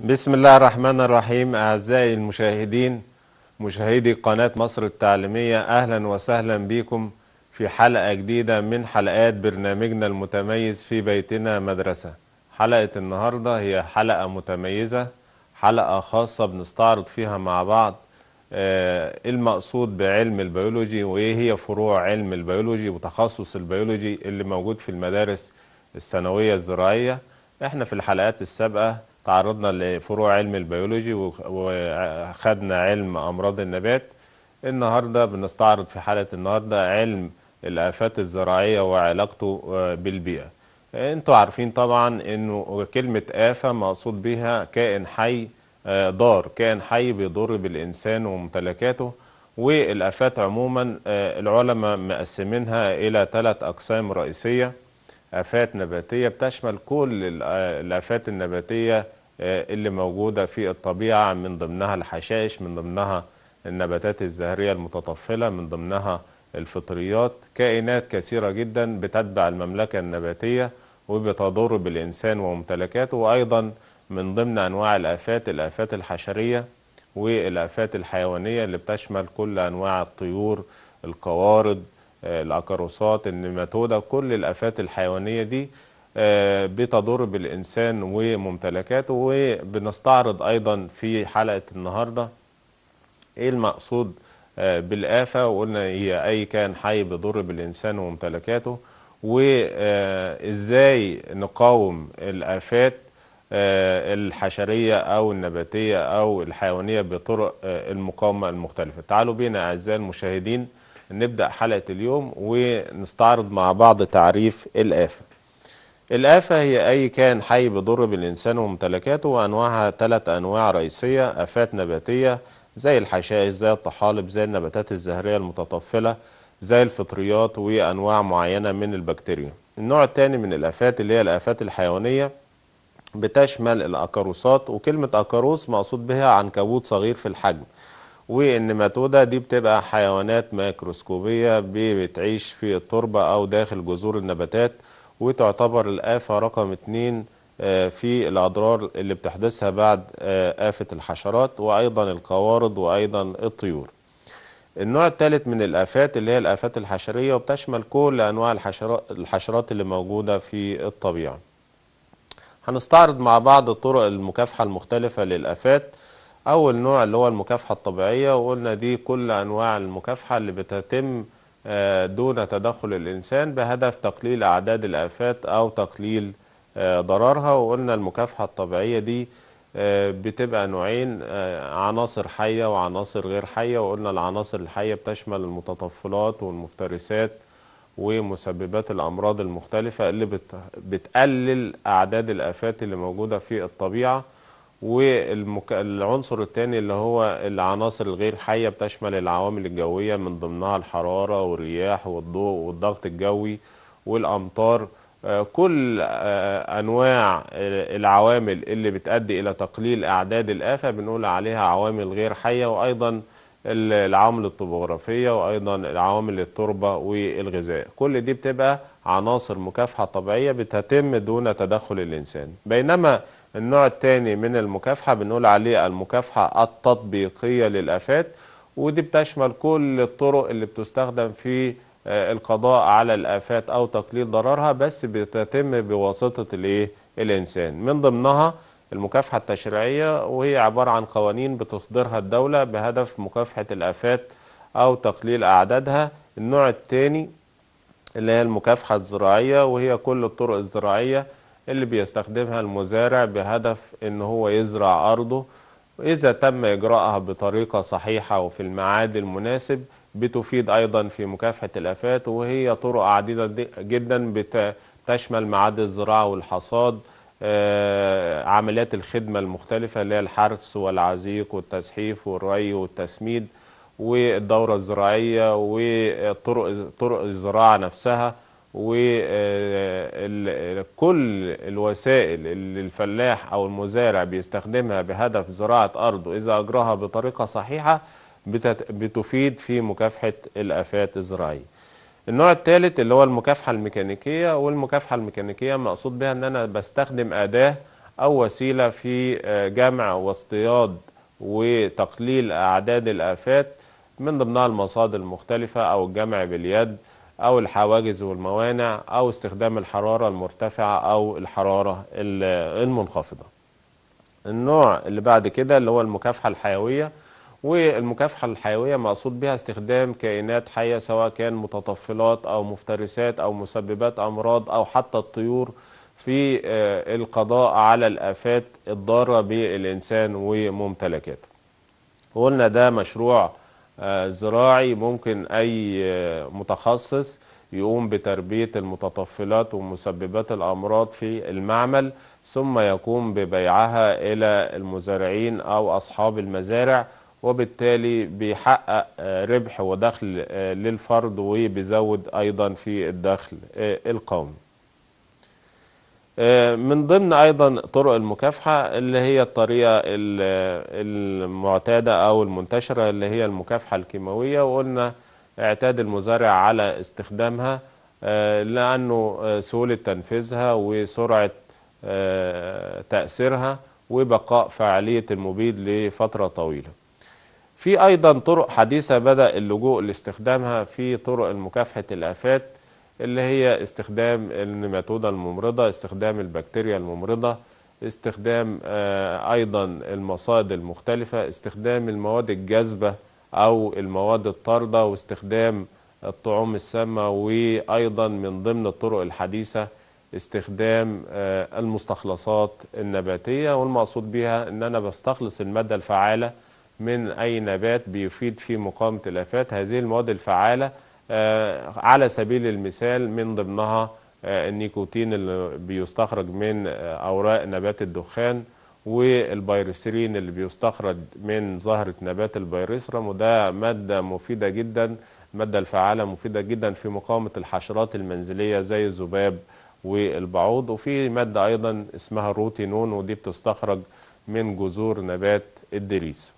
بسم الله الرحمن الرحيم أعزائي المشاهدين مشاهدي قناة مصر التعليمية أهلا وسهلا بكم في حلقة جديدة من حلقات برنامجنا المتميز في بيتنا مدرسة حلقة النهاردة هي حلقة متميزة حلقة خاصة بنستعرض فيها مع بعض آه، المقصود بعلم البيولوجي وإيه هي فروع علم البيولوجي وتخصص البيولوجي اللي موجود في المدارس الثانوية الزراعية احنا في الحلقات السابقة تعرضنا لفروع علم البيولوجي وخدنا علم أمراض النبات النهاردة بنستعرض في حلقة النهاردة علم الآفات الزراعية وعلاقته آه، بالبيئة انتوا عارفين طبعا انه كلمة آفة مقصود بها كائن حي آه، ضار كائن حي بيضر بالإنسان وممتلكاته والآفات عموما آه، العلماء مقسمينها إلى ثلاث أقسام رئيسية آفات نباتية بتشمل كل الآفات النباتية آه، اللي موجودة في الطبيعة من ضمنها الحشائش من ضمنها النباتات الزهرية المتطفلة من ضمنها الفطريات كائنات كثيرة جدا بتتبع المملكة النباتية وبتضر بالإنسان وممتلكاته وأيضا من ضمن أنواع الآفات الآفات الحشرية والآفات الحيوانية اللي بتشمل كل أنواع الطيور القوارض آه، الأكاروسات النماتودة كل الآفات الحيوانية دي آه، بتضر بالإنسان وممتلكاته وبنستعرض أيضا في حلقة النهاردة إيه المقصود آه، بالآفة وقلنا هي أي كان حي بيضر بالإنسان وممتلكاته وإزاي نقاوم الآفات آه، الحشرية أو النباتية أو الحيوانية بطرق المقاومة المختلفة تعالوا بينا أعزائي المشاهدين نبدأ حلقة اليوم ونستعرض مع بعض تعريف الآفة الآفة هي أي كائن حي بضر بالإنسان وممتلكاته وأنواعها ثلاث أنواع رئيسية آفات نباتية زي الحشائش زي الطحالب زي النباتات الزهرية المتطفلة زي الفطريات وأنواع معينة من البكتيريا النوع الثاني من الآفات اللي هي الآفات الحيوانية بتشمل الأكاروسات وكلمة أكاروس مقصود بها عنكبوت صغير في الحجم والنماتودة دي بتبقى حيوانات ميكروسكوبية بتعيش في التربة أو داخل جذور النباتات وتعتبر الآفة رقم اتنين آه، في الأضرار اللي بتحدثها بعد آه، آفة الحشرات وأيضا القوارض وأيضا الطيور النوع الثالث من الآفات اللي هي الآفات الحشرية وبتشمل كل أنواع الحشرات اللي موجودة في الطبيعة هنستعرض مع بعض طرق المكافحة المختلفة للآفات أول نوع اللي هو المكافحة الطبيعية وقلنا دي كل أنواع المكافحة اللي بتتم آه، دون تدخل الإنسان بهدف تقليل أعداد الآفات أو تقليل آه، ضررها وقلنا المكافحة الطبيعية دي آه، بتبقى نوعين عناصر حية وعناصر غير حية وقلنا العناصر الحية بتشمل المتطفلات والمفترسات ومسببات الأمراض المختلفة اللي بتقلل أعداد الآفات اللي موجودة في الطبيعة والعنصر الثاني اللي هو العناصر الغير حية بتشمل العوامل الجوية من ضمنها الحرارة والرياح والضوء والضغط الجوي والأمطار آه، كل آه، أنواع العوامل اللي بتؤدي إلى تقليل أعداد الآفة بنقول عليها عوامل غير حية وأيضا العوامل الطبوغرافية وأيضا العوامل التربة والغذاء كل دي بتبقى عناصر مكافحة طبيعية بتتم دون تدخل الإنسان بينما النوع الثاني من المكافحة بنقول عليه المكافحة التطبيقية للآفات ودي بتشمل كل الطرق اللي بتستخدم في آه، القضاء على الآفات أو تقليل ضررها بس بتتم بواسطة الإيه؟ الإنسان من ضمنها المكافحة التشريعية وهي عبارة عن قوانين بتصدرها الدولة بهدف مكافحة الآفات أو تقليل أعدادها النوع الثاني اللي هي المكافحة الزراعية وهي كل الطرق الزراعية اللي بيستخدمها المزارع بهدف ان هو يزرع ارضه واذا تم اجراءها بطريقة صحيحة وفي الميعاد المناسب بتفيد ايضا في مكافحة الافات وهي طرق عديدة جدا بتشمل معاد الزراعة والحصاد آه، عمليات الخدمة المختلفة اللي هي الحرث والعزيق والتسحيف والري والتسميد والدورة الزراعية وطرق طرق الزراعة نفسها وكل الوسائل اللي الفلاح أو المزارع بيستخدمها بهدف زراعة أرضه إذا أجراها بطريقة صحيحة بتفيد في مكافحة الآفات الزراعية النوع الثالث اللي هو المكافحة الميكانيكية والمكافحة الميكانيكية مقصود بها أن أنا بستخدم أداة أو وسيلة في جمع واصطياد وتقليل أعداد الآفات من ضمنها المصادر المختلفة أو الجمع باليد أو الحواجز والموانع أو استخدام الحرارة المرتفعة أو الحرارة المنخفضة النوع اللي بعد كده اللي هو المكافحة الحيوية والمكافحة الحيوية مقصود بها استخدام كائنات حية سواء كان متطفلات أو مفترسات أو مسببات أمراض أو حتى الطيور في آه، القضاء على الآفات الضارة بالإنسان وممتلكاته قلنا ده مشروع آه، زراعي ممكن أي آه، متخصص يقوم بتربية المتطفلات ومسببات الأمراض في المعمل ثم يقوم ببيعها إلى المزارعين أو أصحاب المزارع وبالتالي بيحقق آه، ربح ودخل للفرد وبيزود أيضا في الدخل القومي آه، من ضمن أيضا طرق المكافحة اللي هي الطريقة المعتادة أو المنتشرة اللي هي المكافحة الكيماوية وقلنا اعتاد المزارع على استخدامها آه، لأنه آه، سهولة تنفيذها وسرعة تأثيرها وبقاء فعالية المبيد لفترة طويلة في أيضا طرق حديثة بدأ اللجوء لاستخدامها في طرق مكافحة الآفات اللي هي استخدام النيماتودا الممرضة استخدام البكتيريا الممرضة استخدام آه، أيضا المصائد المختلفة استخدام المواد الجاذبة أو المواد الطاردة واستخدام الطعوم السامة وأيضا من ضمن الطرق الحديثة استخدام آه، المستخلصات النباتية والمقصود بها أن أنا بستخلص المادة الفعالة من أي نبات بيفيد في مقاومة الآفات هذه المواد الفعالة آه، على سبيل المثال من ضمنها آه، النيكوتين اللي بيستخرج من آه، أوراق نبات الدخان والبيرسرين اللي بيستخرج من زهرة نبات البيرسرم وده مادة مفيدة جدا المادة الفعالة مفيدة جدا في مقاومة الحشرات المنزلية زي الذباب والبعوض وفي مادة أيضا اسمها الروتينون ودي بتستخرج من جذور نبات الدريس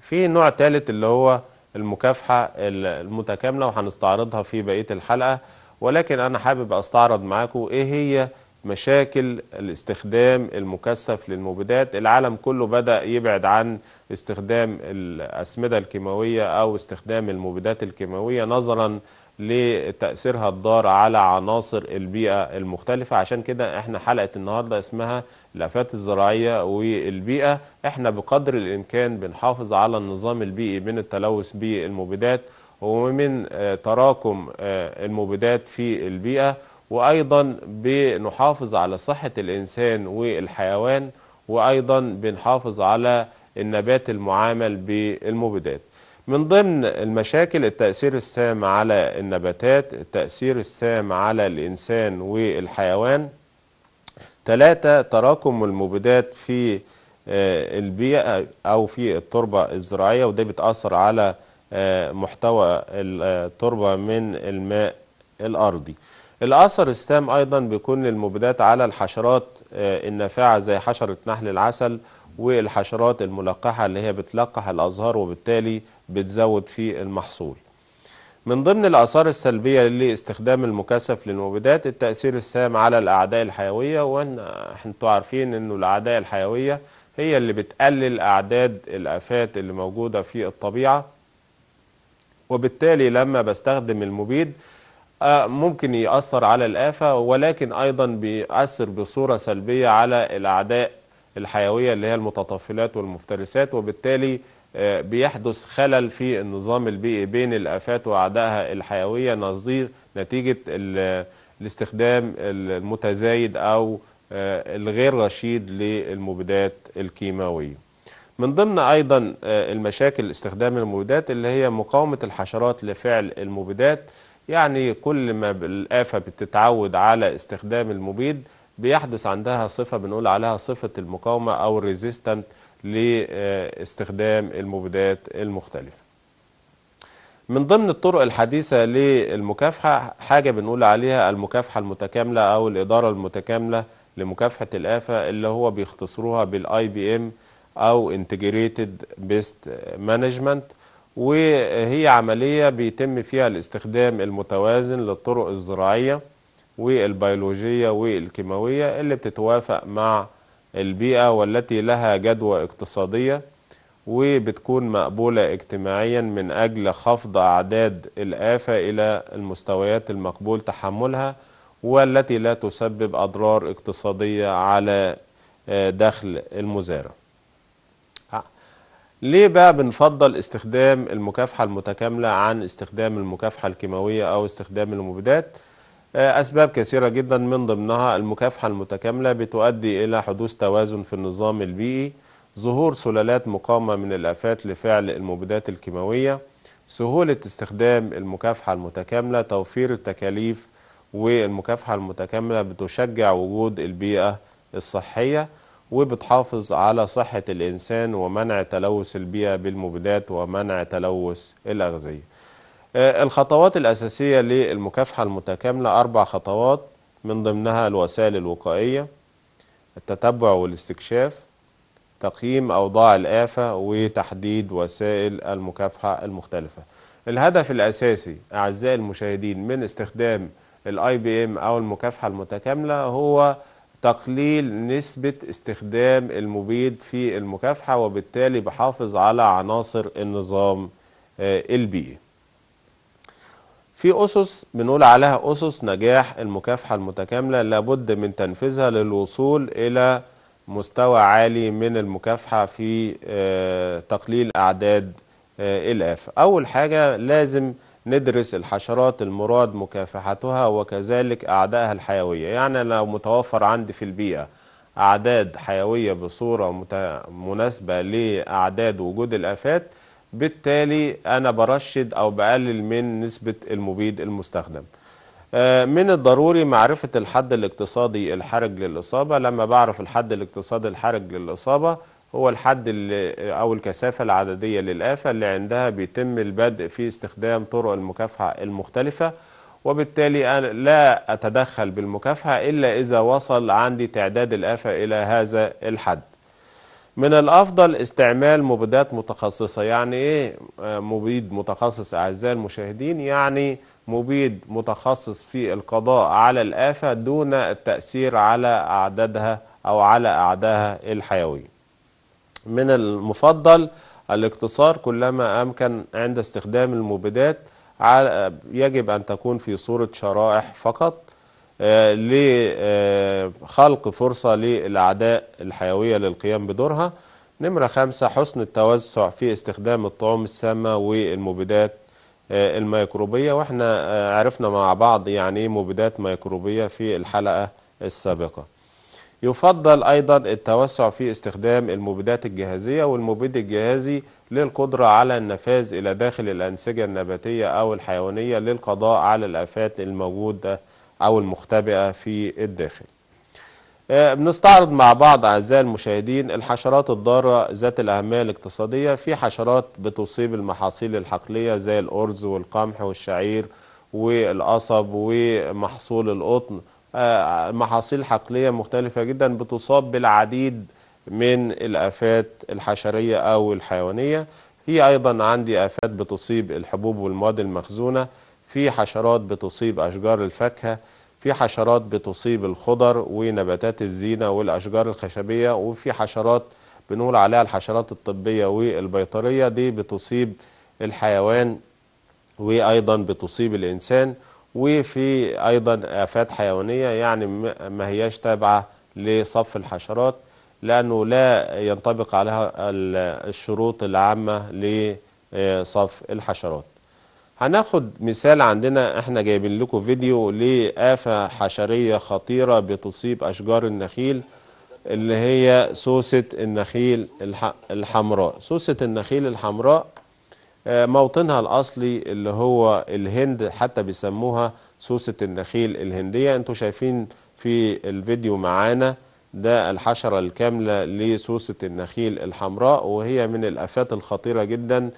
في نوع ثالث اللي هو المكافحة المتكاملة وهنستعرضها في بقية الحلقة ولكن أنا حابب أستعرض معاكم إيه هي مشاكل الاستخدام المكثف للمبيدات العالم كله بدأ يبعد عن استخدام الأسمدة الكيماوية أو استخدام المبيدات الكيماوية نظراً لتأثيرها الضار على عناصر البيئة المختلفة عشان كده احنا حلقة النهاردة اسمها الآفات الزراعية والبيئة احنا بقدر الإمكان بنحافظ على النظام البيئي من التلوث بالمبيدات ومن آه، تراكم آه، المبيدات في البيئة وأيضا بنحافظ على صحة الإنسان والحيوان وأيضا بنحافظ على النبات المعامل بالمبيدات من ضمن المشاكل التأثير السام على النباتات التأثير السام على الإنسان والحيوان ثلاثة تراكم المبيدات في آه، البيئة أو في التربة الزراعية وده بيتأثر على آه، محتوى التربة آه، من الماء الأرضي الأثر السام أيضا بيكون للمبيدات على الحشرات النافعة زي حشرة نحل العسل والحشرات الملقحة اللي هي بتلقح الأزهار وبالتالي بتزود في المحصول من ضمن الآثار السلبية لاستخدام المكثف للمبيدات التأثير السام على الأعداء الحيوية وانتوا عارفين أنه الأعداء الحيوية هي اللي بتقلل أعداد الآفات اللي موجودة في الطبيعة وبالتالي لما بستخدم المبيد آه، ممكن يأثر على الآفة ولكن أيضا بيأثر بصورة سلبية على الأعداء الحيوية اللي هي المتطفلات والمفترسات وبالتالي آه، بيحدث خلل في النظام البيئي بين الآفات وأعدائها الحيوية نظير نتيجة الاستخدام المتزايد أو آه، الغير رشيد للمبيدات الكيماوية من ضمن أيضا آه، المشاكل استخدام المبيدات اللي هي مقاومة الحشرات لفعل المبيدات يعني كل ما الآفة بتتعود على استخدام المبيد بيحدث عندها صفة بنقول عليها صفة المقاومة أو الريزيستنت لاستخدام المبيدات المختلفة من ضمن الطرق الحديثة للمكافحة حاجة بنقول عليها المكافحة المتكاملة أو الإدارة المتكاملة لمكافحة الآفة اللي هو بيختصروها بالاي بي ام أو انتجريتد بيست مانجمنت وهي عملية بيتم فيها الاستخدام المتوازن للطرق الزراعية والبيولوجية والكيماوية اللي بتتوافق مع البيئة والتي لها جدوى اقتصادية وبتكون مقبولة اجتماعيا من أجل خفض أعداد الآفة إلى المستويات المقبول تحملها والتي لا تسبب أضرار اقتصادية على آه، دخل المزارع آه. ليه بقى بنفضل استخدام المكافحة المتكاملة عن استخدام المكافحة الكيماوية أو استخدام المبيدات؟ آه، أسباب كثيرة جدا من ضمنها المكافحة المتكاملة بتؤدي إلى حدوث توازن في النظام البيئي ظهور سلالات مقاومة من الآفات لفعل المبيدات الكيماوية سهولة استخدام المكافحة المتكاملة توفير التكاليف والمكافحة المتكاملة بتشجع وجود البيئة الصحية وبتحافظ على صحة الإنسان ومنع تلوث البيئة بالمبيدات ومنع تلوث الأغذية آه، الخطوات الأساسية للمكافحة المتكاملة أربع خطوات من ضمنها الوسائل الوقائية التتبع والاستكشاف تقييم أوضاع الآفة وتحديد وسائل المكافحة المختلفة الهدف الأساسي أعزائي المشاهدين من استخدام الاي بي ام أو المكافحة المتكاملة هو تقليل نسبة استخدام المبيد في المكافحة وبالتالي بحافظ على عناصر النظام آه، البيئي في أسس بنقول عليها أسس نجاح المكافحة المتكاملة لابد من تنفيذها للوصول إلى مستوى عالي من المكافحة في آه، تقليل أعداد آه، الآفة أول حاجة لازم ندرس الحشرات المراد مكافحتها وكذلك أعدائها الحيوية يعني لو متوفر عندي في البيئة أعداد حيوية بصورة مناسبة لأعداد وجود الآفات بالتالي أنا برشد أو بقلل من نسبة المبيد المستخدم آه، من الضروري معرفة الحد الاقتصادي الحرج للإصابة لما بعرف الحد الاقتصادي الحرج للإصابة هو الحد آه، أو الكثافة العددية للآفة اللي عندها بيتم البدء في استخدام طرق المكافحة المختلفة وبالتالي أنا لا أتدخل بالمكافحة إلا إذا وصل عندي تعداد الآفة إلى هذا الحد من الأفضل استعمال مبيدات متخصصة يعني إيه آه، مبيد متخصص أعزائي المشاهدين يعني مبيد متخصص في القضاء على الآفة دون التأثير على أعدادها أو على أعدادها الحيوي من المفضل الاقتصار كلما أمكن عند استخدام المبيدات يجب أن تكون في صورة شرائح فقط آه، لخلق آه، فرصة للأعداء الحيوية للقيام بدورها نمرة خمسة حسن التوسع في استخدام الطعوم السامة والمبيدات آه، الميكروبية واحنا عرفنا مع بعض يعني إيه مبيدات ميكروبية في الحلقة السابقة يفضل أيضا التوسع في استخدام المبيدات الجهازية والمبيد الجهازي للقدرة على النفاذ إلى داخل الأنسجة النباتية أو الحيوانية للقضاء على الآفات الموجودة أو المختبئة في الداخل آه، بنستعرض مع بعض أعزائي المشاهدين الحشرات الضارة ذات الأهمية الاقتصادية في حشرات بتصيب المحاصيل الحقلية زي الأرز والقمح والشعير والقصب ومحصول القطن آه، محاصيل حقلية مختلفة جدا بتصاب بالعديد من الآفات الحشرية أو الحيوانية في أيضا عندي آفات بتصيب الحبوب والمواد المخزونة في حشرات بتصيب أشجار الفاكهة في حشرات بتصيب الخضر ونباتات الزينة والأشجار الخشبية وفي حشرات بنقول عليها الحشرات الطبية والبيطرية دي بتصيب الحيوان وأيضا بتصيب الإنسان وفي أيضا آفات حيوانية يعني ما هياش تابعة لصف الحشرات لأنه لا ينطبق عليها الشروط العامة لصف الحشرات هناخد مثال عندنا احنا جايبين لكم فيديو لآفة حشرية خطيرة بتصيب أشجار النخيل اللي هي سوسة النخيل الحمراء سوسة النخيل الحمراء آه، موطنها الأصلي اللي هو الهند حتى بيسموها سوسة النخيل الهندية انتوا شايفين في الفيديو معانا ده الحشرة الكاملة لسوسة النخيل الحمراء وهي من الآفات الخطيرة جداً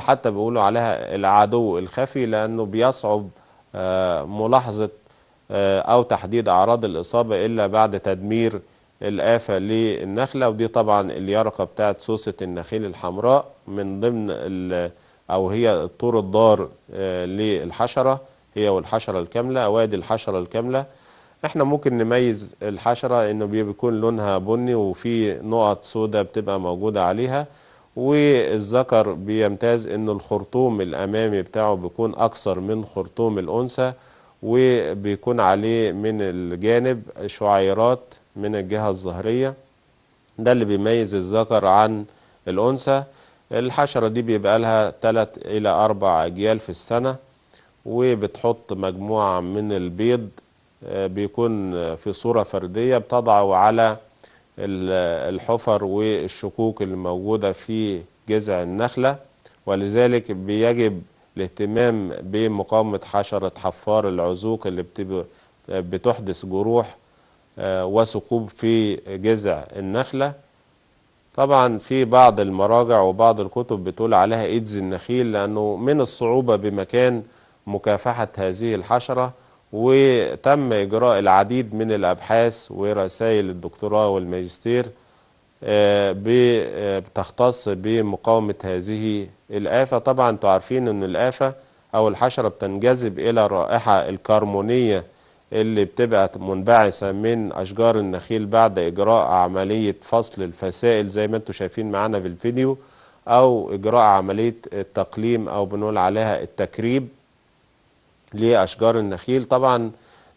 حتى بيقولوا عليها العدو الخفي لأنه بيصعب آه، ملاحظة آه، أو تحديد أعراض الإصابة إلا بعد تدمير الآفة للنخلة ودي طبعا اليرقة بتاعت سوسة النخيل الحمراء من ضمن أو هي الطور الضار آه، للحشرة هي والحشرة الكاملة أوادي الحشرة الكاملة احنا ممكن نميز الحشرة انه بيكون لونها بني وفي نقط سوداء بتبقى موجودة عليها والذكر بيمتاز ان الخرطوم الامامي بتاعه بيكون اكثر من خرطوم الانثى وبيكون عليه من الجانب شعيرات من الجهة الظهرية ده اللي بيميز الذكر عن الأنثى الحشرة دي بيبقى لها 3 إلى 4 أجيال في السنة وبتحط مجموعة من البيض آه، بيكون في صورة فردية بتضعه على الحفر والشقوق اللي موجودة في جذع النخلة ولذلك بيجب الاهتمام بمقاومة حشرة حفار العزوق اللي بتحدث جروح آه، وثقوب في جذع النخلة طبعا في بعض المراجع وبعض الكتب بتقول عليها ايدز النخيل لأنه من الصعوبة بمكان مكافحة هذه الحشرة وتم إجراء العديد من الأبحاث ورسائل الدكتوراه والماجستير آه، بتختص آه، بمقاومة هذه الآفة طبعا انتوا عارفين أن الآفة أو الحشرة بتنجذب إلى الرائحة الكربونية اللي بتبقى منبعثة من أشجار النخيل بعد إجراء عملية فصل الفسائل زي ما انتوا شايفين معانا في الفيديو أو إجراء عملية التقليم أو بنقول عليها التكريب لأشجار النخيل طبعا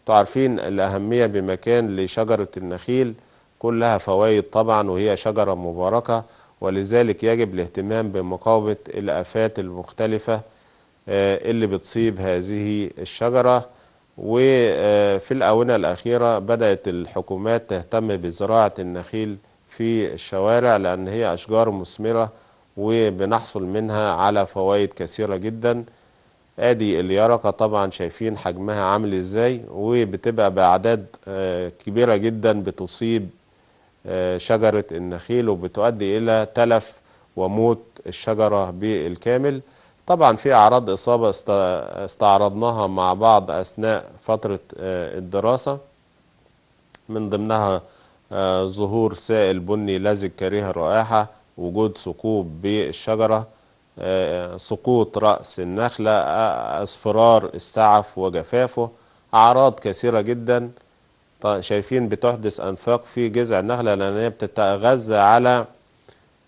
تعرفين الأهمية بمكان لشجرة النخيل كلها فوائد طبعا وهي شجرة مباركة ولذلك يجب الاهتمام بمقاومة الآفات المختلفة آه، اللي بتصيب هذه الشجرة وفي الآونة الأخيرة بدأت الحكومات تهتم بزراعة النخيل في الشوارع لأن هي أشجار مثمرة وبنحصل منها على فوائد كثيرة جداً ادي اليرقة طبعا شايفين حجمها عامل ازاي وبتبقى باعداد آه، كبيرة جدا بتصيب آه، شجرة النخيل وبتؤدي الى تلف وموت الشجرة بالكامل طبعا في اعراض اصابة استعرضناها مع بعض اثناء فترة آه، الدراسة من ضمنها ظهور سائل بني لزج كريه الرائحة وجود ثقوب بالشجرة سقوط رأس النخلة اصفرار السعف وجفافه أعراض كثيرة جدا طيب، شايفين بتحدث أنفاق في جذع النخلة لأنها بتتغذى على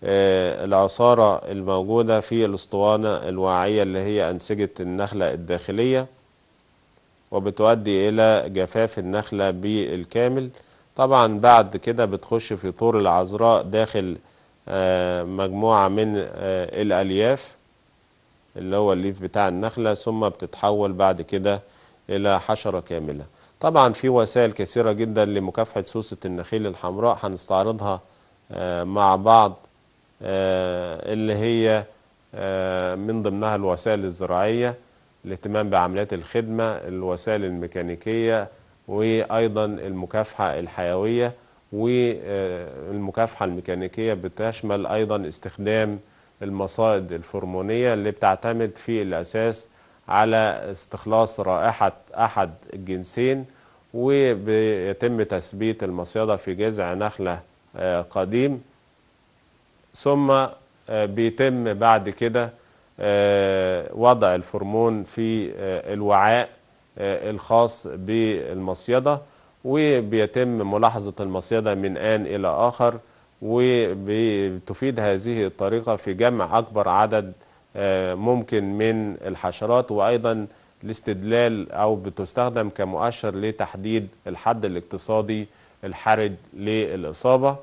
آه، العصارة الموجودة في الاسطوانة الواعية اللي هي أنسجة النخلة الداخلية وبتؤدي إلى جفاف النخلة بالكامل طبعا بعد كده بتخش في طور العذراء داخل آه، مجموعة من آه، الألياف اللي هو الليف بتاع النخلة ثم بتتحول بعد كده إلى حشرة كاملة طبعا في وسائل كثيرة جدا لمكافحة سوسة النخيل الحمراء هنستعرضها آه، مع بعض اللي هي من ضمنها الوسائل الزراعية الاهتمام بعمليات الخدمة الوسائل الميكانيكية وأيضا المكافحة الحيوية والمكافحة الميكانيكية بتشمل أيضا استخدام المصائد الفرمونية اللي بتعتمد في الأساس على استخلاص رائحة أحد الجنسين وبيتم تثبيت المصيدة في جذع نخلة آه، قديم ثم آه، بيتم بعد كده آه، وضع الفرمون في الوعاء الخاص بالمصيدة وبيتم ملاحظة المصيدة من آن إلى آخر وبتفيد هذه الطريقة في جمع أكبر عدد آه، ممكن من الحشرات وأيضا لاستدلال أو بتستخدم كمؤشر لتحديد الحد الاقتصادي الحرج للإصابة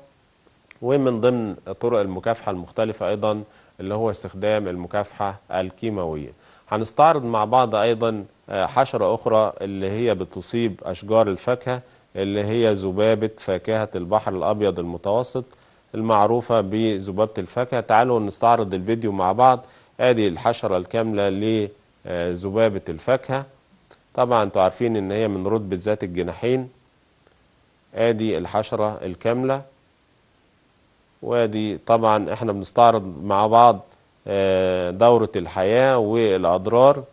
ومن ضمن طرق المكافحة المختلفة أيضا اللي هو استخدام المكافحة الكيماوية هنستعرض مع بعض أيضا آه، حشرة أخرى اللي هي بتصيب أشجار الفاكهة اللي هي ذبابة فاكهة البحر الأبيض المتوسط المعروفة بذبابة الفاكهة تعالوا نستعرض الفيديو مع بعض ادي الحشرة الكاملة لذبابة آه، الفاكهة طبعا انتوا عارفين ان هي من رتبة ذات الجناحين ادي الحشرة الكاملة وادي طبعا احنا بنستعرض مع بعض آه، دورة الحياة والأضرار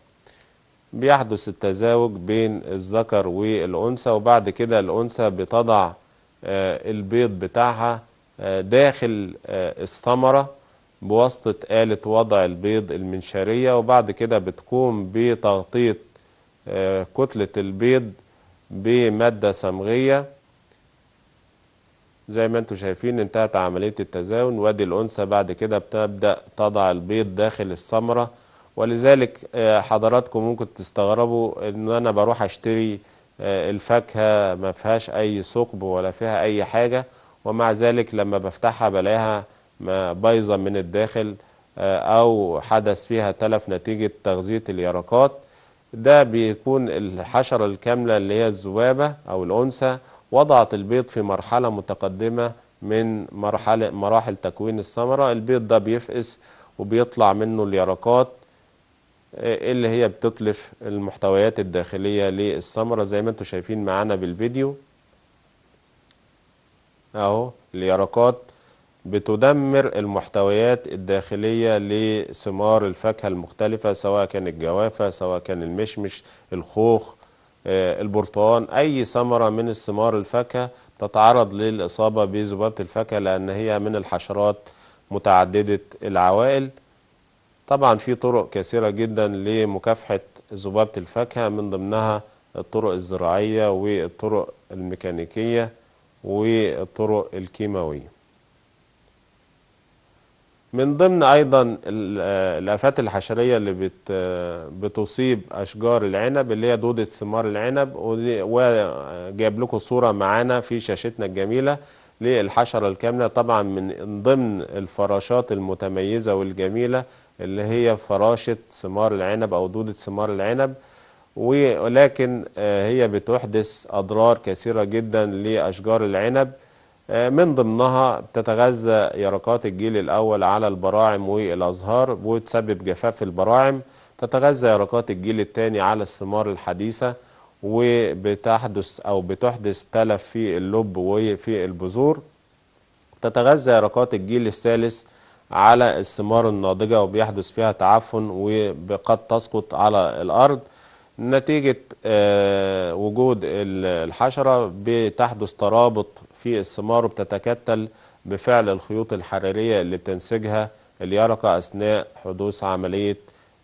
بيحدث التزاوج بين الذكر والأنثى وبعد كده الأنثى بتضع آه، البيض بتاعها آه، داخل الثمرة بواسطة آلة وضع البيض المنشارية وبعد كده بتقوم بتغطية كتلة البيض بمادة صمغية زي ما انتم شايفين انتهت عملية التزاوج وادي الأنثى بعد كده بتبدأ تضع البيض داخل الثمرة ولذلك آه، حضراتكم ممكن تستغربوا ان انا بروح اشتري آه، الفاكهة ما فيهاش اي ثقب ولا فيها اي حاجة ومع ذلك لما بفتحها بلاقيها بايظة من الداخل آه، او حدث فيها تلف نتيجة تغذية اليرقات ده بيكون الحشرة الكاملة اللي هي الذبابة او الأنثى وضعت البيض في مرحلة متقدمة من مرحلة مراحل تكوين الثمرة البيض ده بيفقس وبيطلع منه اليرقات آه، اللي هي بتتلف المحتويات الداخلية للثمرة زي ما انتم شايفين معانا بالفيديو اهو اليرقات بتدمر المحتويات الداخلية لثمار الفاكهة المختلفة سواء كان الجوافة سواء كان المشمش الخوخ آه، البرتقان أي ثمرة من الثمار الفاكهة تتعرض للإصابة بذبابة الفاكهة لأن هي من الحشرات متعددة العوائل طبعا في طرق كثيرة جدا لمكافحة ذبابة الفاكهة من ضمنها الطرق الزراعية والطرق الميكانيكية والطرق الكيماوية من ضمن ايضا آه، الافات الحشريه اللي بت آه، بتصيب اشجار العنب اللي هي دوده ثمار العنب وجايب لكم صوره معانا في شاشتنا الجميله للحشره الكامله طبعا من ضمن الفراشات المتميزه والجميله اللي هي فراشه ثمار العنب او دوده ثمار العنب ولكن آه، هي بتحدث اضرار كثيره جدا لاشجار العنب آه، من ضمنها تتغذى يرقات الجيل الأول على البراعم والأزهار وتسبب جفاف البراعم تتغذى يرقات الجيل الثاني على الثمار الحديثة وبتحدث أو بتحدث تلف في اللب وفي البذور تتغذى يرقات الجيل الثالث على الثمار الناضجة وبيحدث فيها تعفن وقد تسقط على الأرض نتيجة آه، وجود الحشرة بتحدث ترابط في الثمار وبتتكتل بفعل الخيوط الحرارية اللي بتنسجها اليرقة أثناء حدوث عملية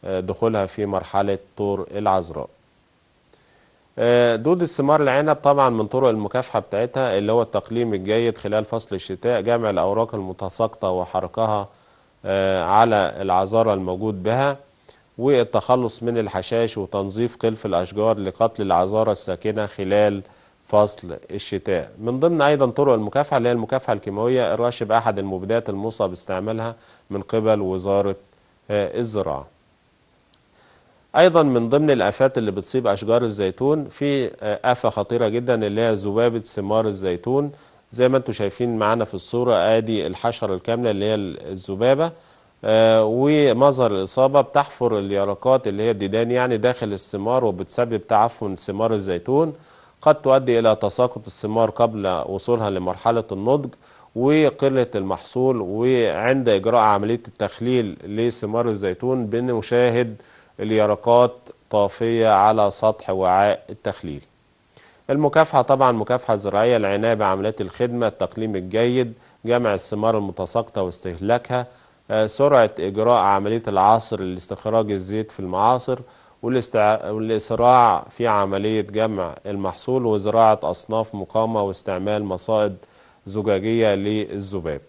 آه، دخولها في مرحلة طور العذراء آه، دود الثمار العنب طبعا من طرق المكافحة بتاعتها اللي هو التقليم الجيد خلال فصل الشتاء جمع الأوراق المتساقطة وحركها آه، على العذارة الموجود بها والتخلص من الحشائش وتنظيف قلف الأشجار لقتل العذارة الساكنة خلال فصل الشتاء من ضمن أيضا طرق المكافحة اللي هي المكافحة الكيماوية الرشب أحد المبيدات الموصى باستعمالها من قبل وزارة آه، الزراعة أيضا من ضمن الآفات اللي بتصيب أشجار الزيتون في آه، آفة خطيرة جدا اللي هي ذبابة ثمار الزيتون زي ما انتم شايفين معانا في الصورة آدي الحشرة الكاملة اللي هي الذبابة آه، ومظهر الإصابة بتحفر اليرقات اللي هي الديدان يعني داخل الثمار وبتسبب تعفن ثمار الزيتون قد تؤدي إلى تساقط الثمار قبل وصولها لمرحلة النضج وقلة المحصول وعند إجراء عملية التخليل لثمار الزيتون بنشاهد اليرقات طافية على سطح وعاء التخليل المكافحة طبعا مكافحة زراعية العناية بعمليات الخدمة التقليم الجيد جمع الثمار المتساقطة واستهلاكها آه، سرعة إجراء عملية العصر لاستخراج الزيت في المعاصر والإسراع في عملية جمع المحصول وزراعة أصناف مقامة واستعمال مصائد زجاجية للذباب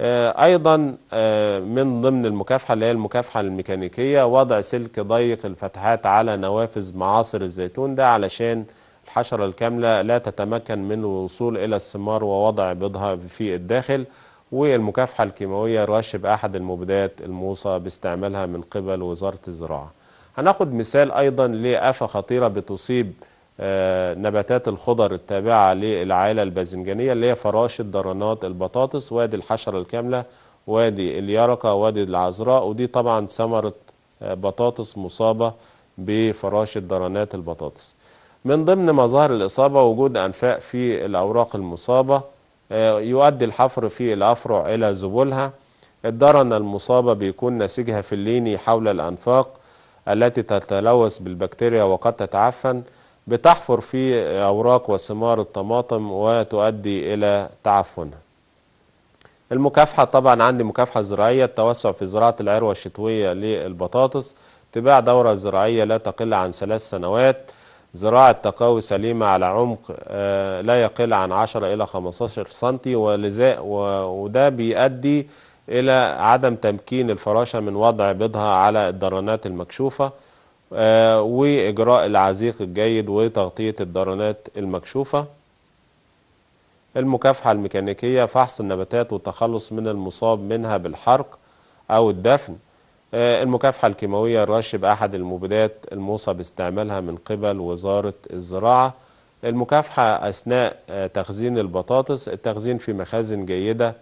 آه، أيضا آه، من ضمن المكافحة اللي هي المكافحة الميكانيكية وضع سلك ضيق الفتحات على نوافذ معاصر الزيتون ده علشان الحشرة الكاملة لا تتمكن من الوصول إلى الثمار ووضع بيضها في الداخل والمكافحة الكيماوية رش بأحد المبيدات الموصى باستعمالها من قبل وزارة الزراعة هناخد مثال أيضا لآفة خطيرة بتصيب آه، نباتات الخضر التابعة للعائلة الباذنجانية اللي هي فراشة الدرانات البطاطس وادي الحشرة الكاملة وادي اليرقة وادي العذراء ودي طبعا ثمرة آه، بطاطس مصابة بفراشة الدرانات البطاطس من ضمن مظاهر الإصابة وجود أنفاق في الأوراق المصابة آه، يؤدي الحفر في الأفرع إلى ذبولها الدرنة المصابة بيكون نسيجها في الليني حول الأنفاق التي تتلوث بالبكتيريا وقد تتعفن بتحفر في أوراق وثمار الطماطم وتؤدي إلى تعفنها المكافحة طبعا عندي مكافحة زراعية التوسع في زراعة العروة الشتوية للبطاطس اتباع دورة زراعية لا تقل عن ثلاث سنوات زراعة تقاوي سليمة على عمق آه، لا يقل عن 10 إلى 15 سنتي ولذا وده بيؤدي إلى عدم تمكين الفراشة من وضع بيضها على الدرانات المكشوفة آه، وإجراء العزيق الجيد وتغطية الدرانات المكشوفة المكافحة الميكانيكية فحص النباتات والتخلص من المصاب منها بالحرق أو الدفن آه، المكافحة الكيماوية الرش بأحد المبيدات الموصى باستعمالها من قبل وزارة الزراعة المكافحة أثناء آه، تخزين البطاطس التخزين في مخازن جيدة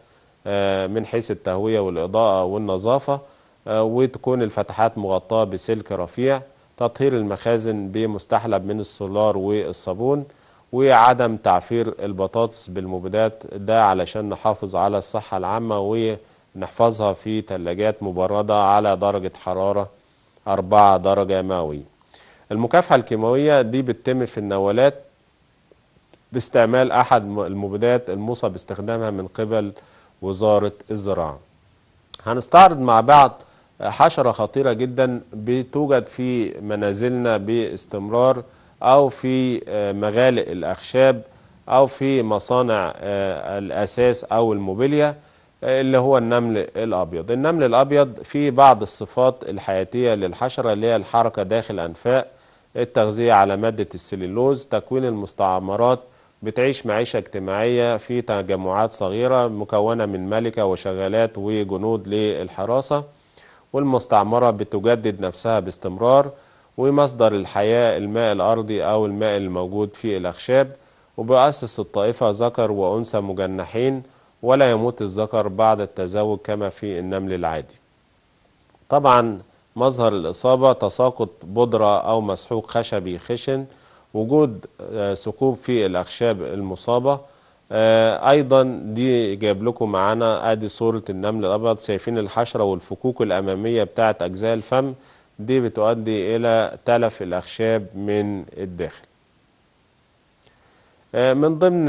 آه، من حيث التهوية والإضاءة والنظافة آه، وتكون الفتحات مغطاة بسلك رفيع تطهير المخازن بمستحلب من السولار والصابون وعدم تعفير البطاطس بالمبيدات ده علشان نحافظ على الصحة العامة ونحفظها في تلاجات مبردة على درجة حرارة 4 درجة مئوية المكافحة الكيماوية دي بتتم في النوالات باستعمال أحد المبيدات الموصى باستخدامها من قبل وزارة الزراعة هنستعرض مع بعض حشرة خطيرة جدا بتوجد في منازلنا باستمرار أو في آه، مغالق الأخشاب أو في مصانع آه، الأساس أو الموبيليا آه، اللي هو النمل الأبيض النمل الأبيض فيه بعض الصفات الحياتية للحشرة اللي هي الحركة داخل أنفاق التغذية على مادة السليلوز تكوين المستعمرات بتعيش معيشة اجتماعية في تجمعات صغيرة مكونة من ملكة وشغالات وجنود للحراسة والمستعمرة بتجدد نفسها باستمرار ومصدر الحياة الماء الأرضي أو الماء الموجود في الأخشاب وبأسس الطائفة ذكر وأنثى مجنحين ولا يموت الذكر بعد التزاوج كما في النمل العادي طبعا مظهر الإصابة تساقط بودرة أو مسحوق خشبي خشن وجود آه، ثقوب في الأخشاب المصابة آه، أيضا دي جايب لكم معانا أدي صورة النمل الأبيض شايفين الحشرة والفكوك الأمامية بتاعة أجزاء الفم دي بتؤدي إلى تلف الأخشاب من الداخل آه، من ضمن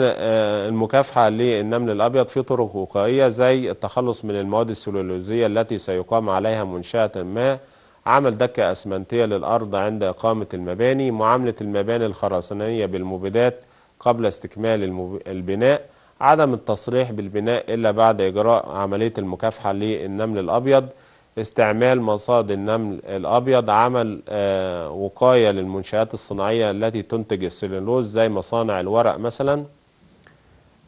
المكافحة للنمل الأبيض في طرق وقائية زي التخلص من المواد السلولوزية التي سيقام عليها منشأة ما عمل دكة أسمنتية للأرض عند إقامة المباني معاملة المباني الخرسانية بالمبيدات قبل استكمال البناء عدم التصريح بالبناء إلا بعد إجراء عملية المكافحة للنمل الأبيض استعمال مصاد النمل الأبيض عمل آه، وقاية للمنشآت الصناعية التي تنتج السلولوز زي مصانع الورق مثلاً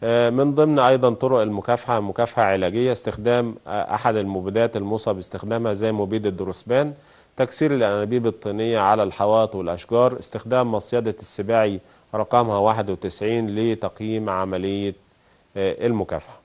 آه، من ضمن أيضا طرق المكافحة مكافحة علاجية استخدام آه، أحد المبيدات الموصى باستخدامها زي مبيد الدروسبان تكسير الأنابيب الطينية على الحوائط والأشجار استخدام مصيدة السباعي رقمها 91 لتقييم عملية آه، المكافحة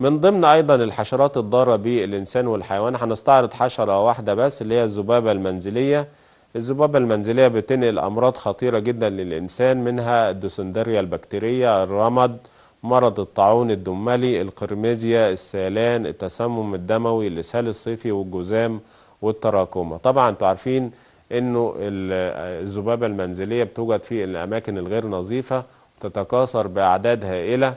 من ضمن أيضا الحشرات الضارة بالإنسان والحيوان هنستعرض حشرة واحدة بس اللي هي الذبابة المنزلية الذبابة المنزلية بتنقل أمراض خطيرة جدا للإنسان منها الدوسندريا البكتيرية الرمد مرض الطاعون الدملي القرميزيا السيلان التسمم الدموي الإسهال الصيفي والجذام والتراكمة طبعا انتوا عارفين انه الذبابة المنزلية بتوجد في الأماكن الغير نظيفة تتكاثر بأعداد هائلة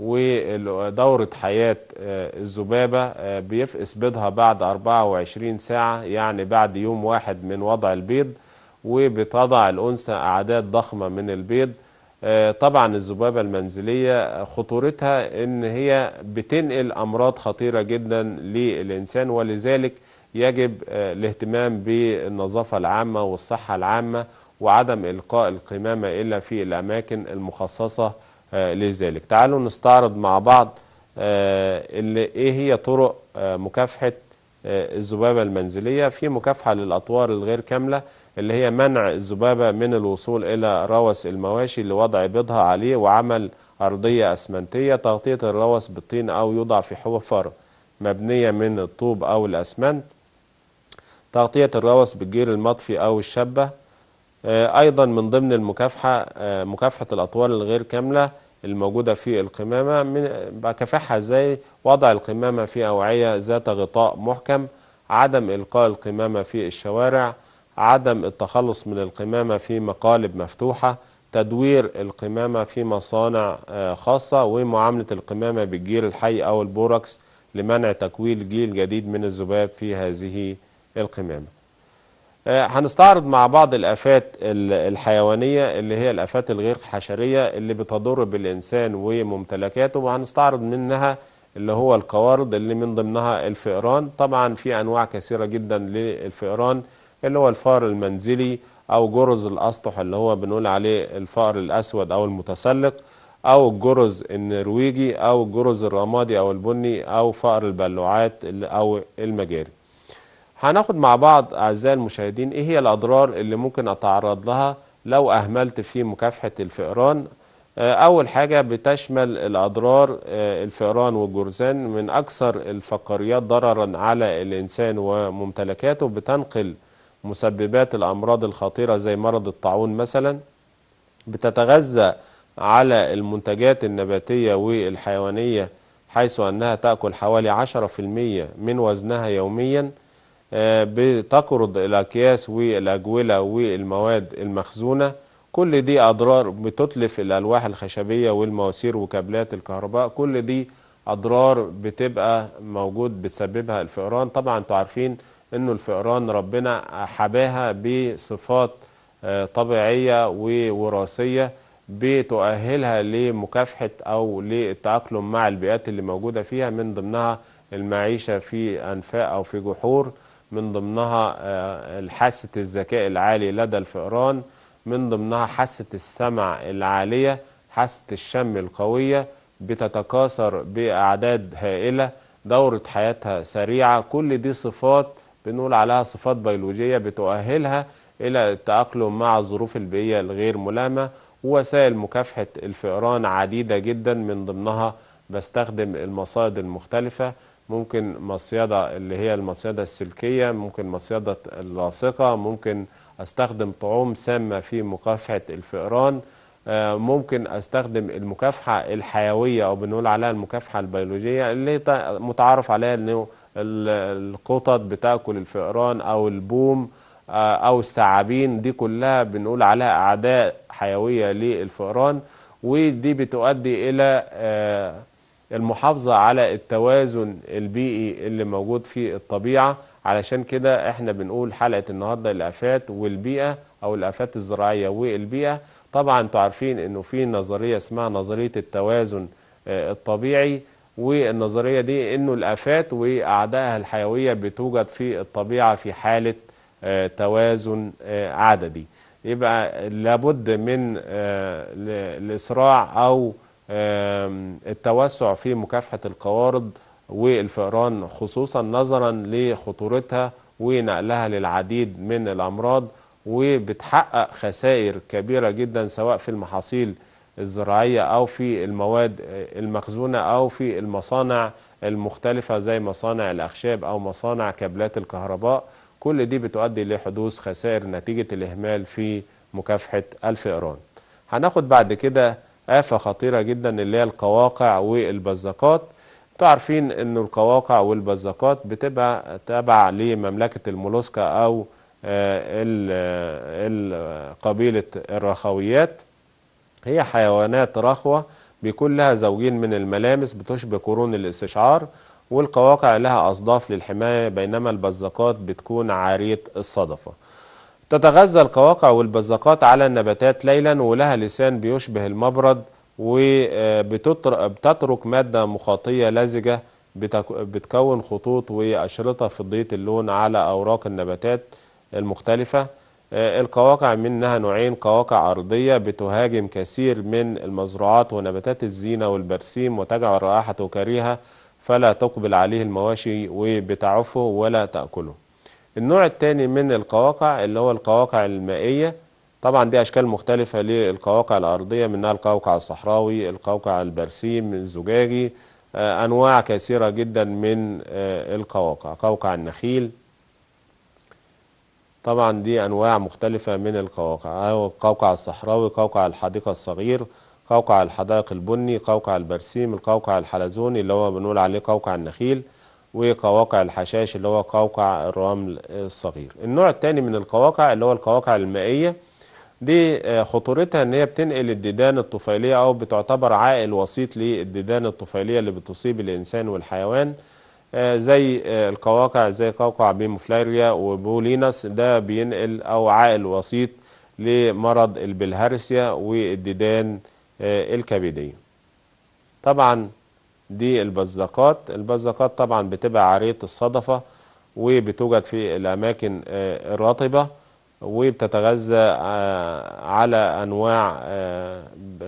ودورة حياة آه، الذبابة آه، بيفقس بيضها بعد 24 ساعة يعني بعد يوم واحد من وضع البيض وبتضع الأنثى أعداد ضخمة من البيض آه، طبعا الذبابة المنزلية خطورتها ان هي بتنقل امراض خطيرة جدا للانسان ولذلك يجب آه، الاهتمام بالنظافة العامة والصحة العامة وعدم القاء القمامة الا في الاماكن المخصصة آه، لذلك تعالوا نستعرض مع بعض اللي ايه هي طرق مكافحة الذبابة المنزلية في مكافحة للأطوار الغير كاملة اللي هي منع الذبابة من الوصول إلى روس المواشي لوضع بيضها عليه وعمل أرضية أسمنتية تغطية الروث بالطين أو يوضع في حفر مبنية من الطوب أو الأسمنت تغطية الروث بالجير المطفي أو الشبة آه، أيضا من ضمن المكافحة آه، مكافحة الأطوار الغير كاملة الموجودة في القمامة من بكافحها ازاي وضع القمامة في أوعية ذات غطاء محكم عدم إلقاء القمامة في الشوارع عدم التخلص من القمامة في مقالب مفتوحة تدوير القمامة في مصانع آه، خاصة ومعاملة القمامة بالجيل الحي أو البوركس لمنع تكويل جيل جديد من الذباب في هذه القمامة آه، هنستعرض مع بعض الآفات الحيوانية اللي هي الآفات الغير حشرية اللي بتضر بالإنسان وممتلكاته وهنستعرض منها اللي هو القوارض اللي من ضمنها الفئران طبعا في أنواع كثيرة جدا للفئران اللي هو الفار المنزلي أو جرز الأسطح اللي هو بنقول عليه الفار الأسود أو المتسلق أو الجرز النرويجي أو الجرز الرمادي أو البني أو فأر البلوعات أو المجاري هناخد مع بعض أعزائي المشاهدين إيه هي الأضرار اللي ممكن أتعرض لها لو أهملت في مكافحة الفئران آه، أول حاجة بتشمل الأضرار آه، الفئران والجرذان من أكثر الفقاريات ضررا على الإنسان وممتلكاته بتنقل مسببات الأمراض الخطيرة زي مرض الطاعون مثلا بتتغذى على المنتجات النباتية والحيوانية حيث أنها تأكل حوالي 10% من وزنها يومياً آه، بتقرض الأكياس والأجولة والمواد المخزونة كل دي أضرار بتتلف الألواح الخشبية والمواسير وكابلات الكهرباء كل دي أضرار بتبقى موجود بتسببها الفئران طبعا انتوا عارفين أنه الفئران ربنا حباها بصفات آه، طبيعية ووراثية بتؤهلها لمكافحة أو للتأقلم مع البيئات اللي موجودة فيها من ضمنها المعيشة في أنفاق أو في جحور من ضمنها آه، حاسة الذكاء العالي لدى الفئران من ضمنها حاسة السمع العالية حاسة الشم القوية بتتكاثر بأعداد هائلة دورة حياتها سريعة كل دي صفات بنقول عليها صفات بيولوجية بتؤهلها إلى التأقلم مع الظروف البيئية الغير ملائمة ووسائل مكافحة الفئران عديدة جدا من ضمنها بستخدم المصائد المختلفة ممكن مصيدة اللي هي المصيدة السلكية ممكن مصيدة اللاصقة ممكن استخدم طعوم سامة في مكافحة الفئران آه، ممكن استخدم المكافحة الحيوية او بنقول عليها المكافحة البيولوجية اللي متعارف عليها انه القطط بتاكل الفئران او البوم آه، او الثعابين دي كلها بنقول عليها اعداء حيوية للفئران ودي بتؤدي الى آه، المحافظة على التوازن البيئي اللي موجود في الطبيعة علشان كده احنا بنقول حلقة النهاردة الآفات والبيئة أو الآفات الزراعية والبيئة طبعا تعرفين عارفين انه في نظرية اسمها نظرية التوازن آه، الطبيعي والنظرية دي انه الآفات وأعدائها الحيوية بتوجد في الطبيعة في حالة آه، توازن آه، عددي يبقى لابد من الإسراع أو التوسع في مكافحة القوارض والفئران خصوصا نظرا لخطورتها ونقلها للعديد من الأمراض وبتحقق خسائر كبيرة جدا سواء في المحاصيل الزراعية أو في المواد المخزونة أو في المصانع المختلفة زي مصانع الأخشاب أو مصانع كابلات الكهرباء كل دي بتؤدي لحدوث خسائر نتيجة الإهمال في مكافحة الفئران هناخد بعد كده آفة خطيرة جدا اللي هي القواقع والبزقات انتوا عارفين ان القواقع والبزقات بتبقى تابع لمملكة المولوسكا او آه، آه، آه، قبيلة الرخويات هي حيوانات رخوة بيكون لها زوجين من الملامس بتشبه قرون الاستشعار والقواقع لها أصداف للحماية بينما البزقات بتكون عارية الصدفة تتغذى القواقع والبزقات على النباتات ليلا ولها لسان بيشبه المبرد وبتترك مادة مخاطية لزجة بتكون خطوط وأشرطة فضية اللون على أوراق النباتات المختلفة آه، القواقع منها نوعين قواقع أرضية بتهاجم كثير من المزروعات ونباتات الزينة والبرسيم وتجعل رائحته كريهة فلا تقبل عليه المواشي وبتعفه ولا تأكله النوع الثاني من القواقع اللي هو القواقع المائية طبعا دي أشكال مختلفة للقواقع الأرضية منها القوقع الصحراوي القوقع البرسيم الزجاجي آه، أنواع كثيرة جدا من آه، القواقع قوقع النخيل طبعا دي أنواع مختلفة من القواقع أو القوقع الصحراوي قوقع الحديقة الصغير قوقع الحدائق البني قوقع البرسيم القوقع الحلزوني اللي هو بنقول عليه قوقع النخيل وقواقع الحشائش اللي هو قوقع الرمل الصغير النوع الثاني من القواقع اللي هو القواقع المائية دي آه، خطورتها ان هي بتنقل الديدان الطفيلية او بتعتبر عائل وسيط للديدان الطفيلية اللي بتصيب الانسان والحيوان آه، زي آه، القواقع زي قوقع بيموفلاريا وبولينس ده بينقل او عائل وسيط لمرض البلهارسيا والديدان الكبدية طبعا دي البزقات البزقات طبعا بتبقى عارية الصدفة وبتوجد في الأماكن آه، الرطبة وبتتغذى آه، على أنواع آه،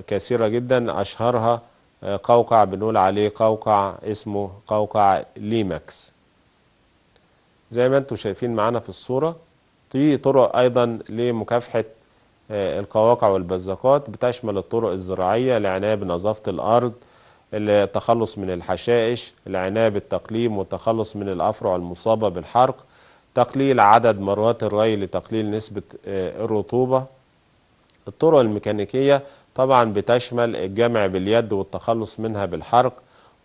كثيرة جدا أشهرها قوقع بنقول عليه قوقع اسمه قوقع ليماكس زي ما انتم شايفين معانا في الصورة في طرق أيضا لمكافحة القواقع والبزقات بتشمل الطرق الزراعية العناية بنظافة الأرض التخلص من الحشائش العناية بالتقليم والتخلص من الأفرع المصابة بالحرق تقليل عدد مرات الري لتقليل نسبة آه، الرطوبة الطرق الميكانيكية طبعا بتشمل الجمع باليد والتخلص منها بالحرق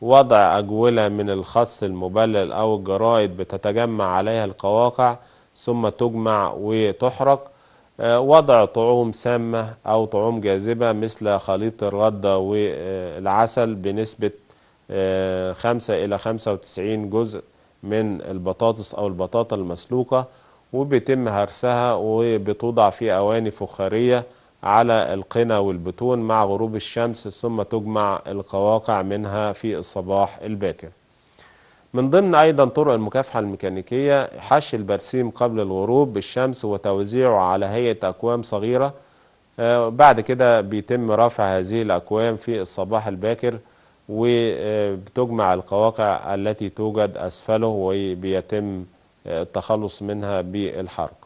وضع أجولة من الخص المبلل أو الجرائد بتتجمع عليها القواقع ثم تجمع وتحرق آه، وضع طعوم سامة أو طعوم جاذبة مثل خليط الردة والعسل بنسبة 5 آه، إلى 95 جزء من البطاطس أو البطاطا المسلوقة وبيتم هرسها وبتوضع في أواني فخارية على القنا والبتون مع غروب الشمس ثم تجمع القواقع منها في الصباح الباكر من ضمن أيضا طرق المكافحة الميكانيكية حش البرسيم قبل الغروب بالشمس وتوزيعه على هيئة أكوام صغيرة آه، بعد كده بيتم رفع هذه الأكوام في الصباح الباكر وبتجمع القواقع التي توجد أسفله وبيتم آه، التخلص منها بالحرق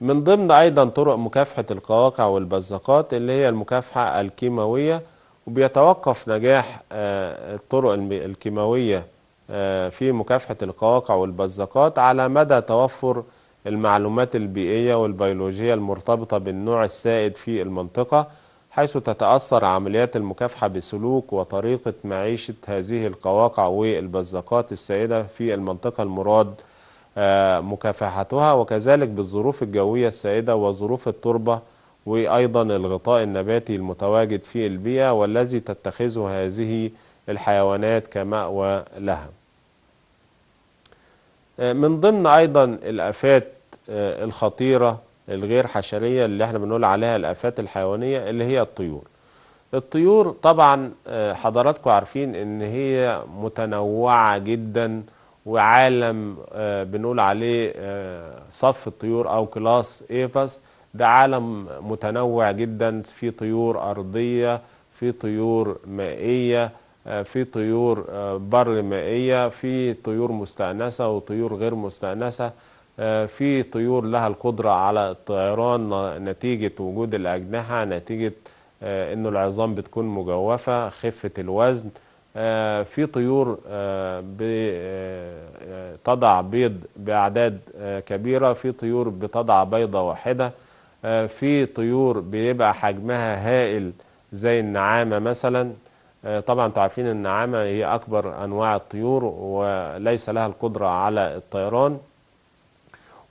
من ضمن أيضا طرق مكافحة القواقع والبزقات اللي هي المكافحة الكيماوية وبيتوقف نجاح آه، الطرق الكيماوية آه، في مكافحة القواقع والبزقات على مدى توفر المعلومات البيئية والبيولوجية المرتبطة بالنوع السائد في المنطقة حيث تتأثر عمليات المكافحة بسلوك وطريقة معيشة هذه القواقع والبزقات السائدة في المنطقة المراد آه، مكافحتها وكذلك بالظروف الجوية السائدة وظروف التربة وأيضا الغطاء النباتي المتواجد في البيئة والذي تتخذه هذه الحيوانات كمأوى لها آه، من ضمن أيضا الآفات آه، الخطيرة الغير حشرية اللي احنا بنقول عليها الآفات الحيوانية اللي هي الطيور الطيور طبعا آه، حضراتكم عارفين ان هي متنوعة جدا وعالم بنقول عليه صف الطيور او كلاس ايفاس ده عالم متنوع جدا في طيور أرضية في طيور مائية آه، في طيور آه، بر مائية في طيور مستأنسة وطيور غير مستأنسة آه، في طيور لها القدرة على الطيران نتيجة وجود الأجنحة نتيجة أن العظام بتكون مجوفة خفة الوزن في طيور تضع بيض بأعداد كبيرة في طيور بتضع بيضة واحدة آه، في طيور بيبقى حجمها هائل زي النعامة مثلا آه، طبعا تعرفين النعامة هي أكبر أنواع الطيور وليس لها القدرة على الطيران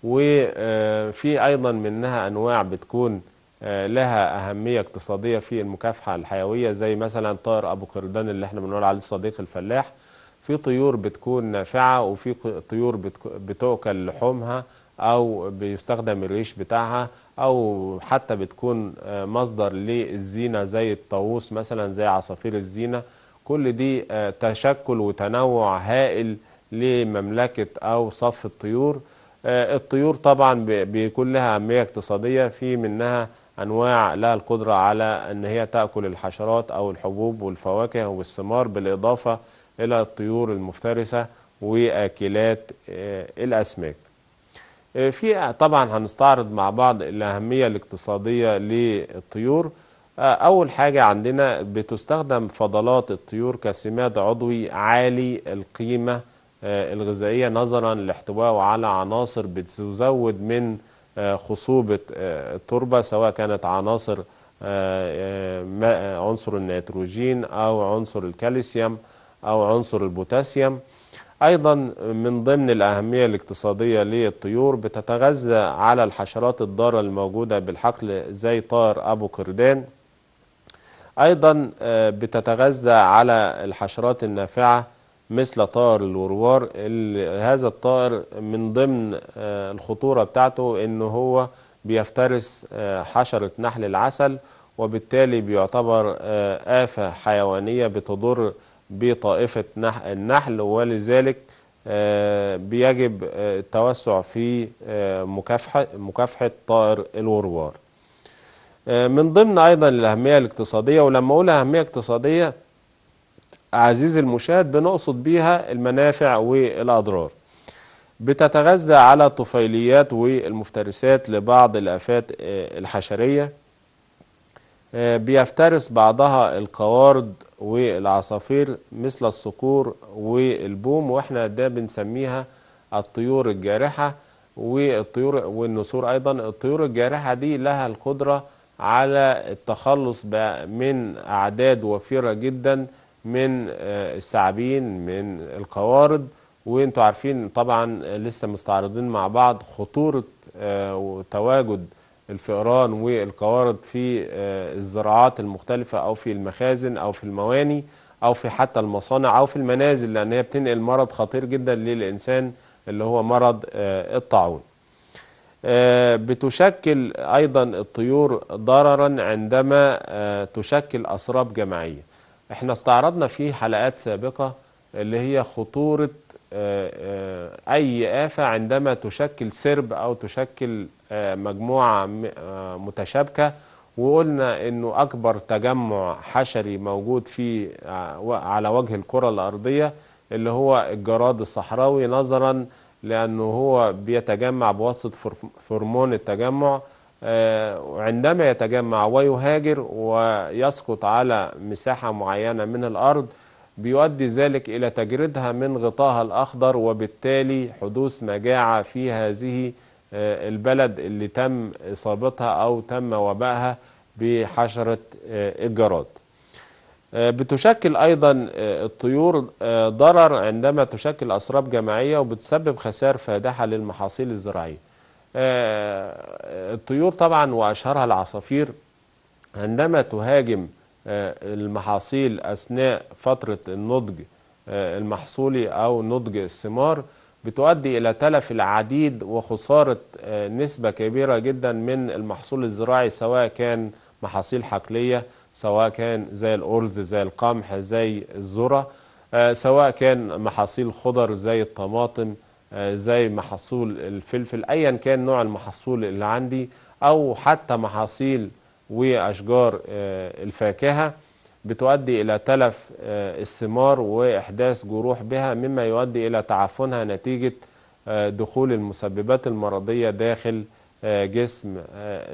وفي أيضا منها أنواع بتكون آه، لها أهمية اقتصادية في المكافحة الحيوية زي مثلا طائر أبو قردان اللي احنا بنقول عليه الصديق الفلاح في طيور بتكون نافعة وفي طيور بتؤكل لحومها أو بيستخدم الريش بتاعها او حتى بتكون آه، مصدر للزينه زي الطاووس مثلا زي عصافير الزينه كل دي آه، تشكل وتنوع هائل لمملكه او صف الطيور آه، الطيور طبعا بيكون لها اهميه اقتصاديه في منها انواع لها القدره على ان هي تاكل الحشرات او الحبوب والفواكه والثمار بالاضافه الى الطيور المفترسه واكلات الاسماك آه، في آه، طبعا هنستعرض مع بعض الأهمية الاقتصادية للطيور آه، أول حاجة عندنا بتستخدم فضلات الطيور كسماد عضوي عالي القيمة الغذائية نظرا لاحتوائه على عناصر بتزود من خصوبة التربة سواء كانت عناصر عنصر النيتروجين أو عنصر الكالسيوم أو عنصر البوتاسيوم أيضا من ضمن الأهمية الاقتصادية للطيور بتتغذى على الحشرات الضارة الموجودة بالحقل زي طائر أبو قردان أيضا آه، بتتغذى على الحشرات النافعة مثل طائر الوروار هذا الطائر من ضمن آه، الخطورة بتاعته إن هو بيفترس آه، حشرة نحل العسل وبالتالي بيعتبر آفة حيوانية بتضر بطائفة النحل ولذلك آه، بيجب آه، التوسع في آه، مكافحة, مكافحة طائر الوروار من ضمن أيضا الأهمية الاقتصادية ولما أقول أهمية اقتصادية عزيزي المشاهد بنقصد بيها المنافع والأضرار بتتغذى على الطفيليات والمفترسات لبعض الآفات الحشرية آه، بيفترس بعضها القوارض والعصافير مثل الصقور والبوم واحنا ده بنسميها الطيور الجارحة والطيور والنسور أيضا الطيور الجارحة دي لها القدرة على التخلص من أعداد وفيرة جدا من آه، الثعابين من القوارض وانتوا عارفين طبعا لسه مستعرضين مع بعض خطورة آه، تواجد الفئران والقوارض في آه، الزراعات المختلفة أو في المخازن أو في المواني أو في حتى المصانع أو في المنازل لأن هي بتنقل مرض خطير جدا للإنسان اللي هو مرض آه، الطاعون آه، بتشكل أيضا الطيور ضررا عندما تشكل أسراب جماعية احنا استعرضنا في حلقات سابقة اللي هي خطورة آه، آه، أي آفة عندما تشكل سرب أو تشكل آه، مجموعة متشابكة وقلنا أنه أكبر تجمع حشري موجود في على وجه الكرة الأرضية اللي هو الجراد الصحراوي نظرا لأنه هو بيتجمع بواسطة فرمون التجمع عندما يتجمع ويهاجر ويسقط على مساحة معينة من الأرض بيؤدي ذلك إلى تجريدها من غطاها الأخضر وبالتالي حدوث مجاعة في هذه آه، البلد اللي تم إصابتها أو تم وبائها بحشرة الجراد آه، آه، بتشكل أيضا الطيور ضرر عندما تشكل أسراب جماعية وبتسبب خسائر فادحة للمحاصيل الزراعية الطيور طبعا وأشهرها العصافير عندما تهاجم آه، المحاصيل أثناء فترة النضج آه، المحصولي أو نضج الثمار بتؤدي إلى تلف العديد وخسارة آه، نسبة كبيرة جدا من المحصول الزراعي سواء كان محاصيل حقلية سواء كان زي الأرز زي القمح زي الذرة سواء كان محاصيل خضر زي الطماطم زي محصول الفلفل أيا كان نوع المحصول اللي عندي أو حتى محاصيل وأشجار آه، الفاكهة بتؤدي إلى تلف آه، الثمار وإحداث جروح بها مما يؤدي إلى تعفنها نتيجة آه، دخول المسببات المرضية داخل جسم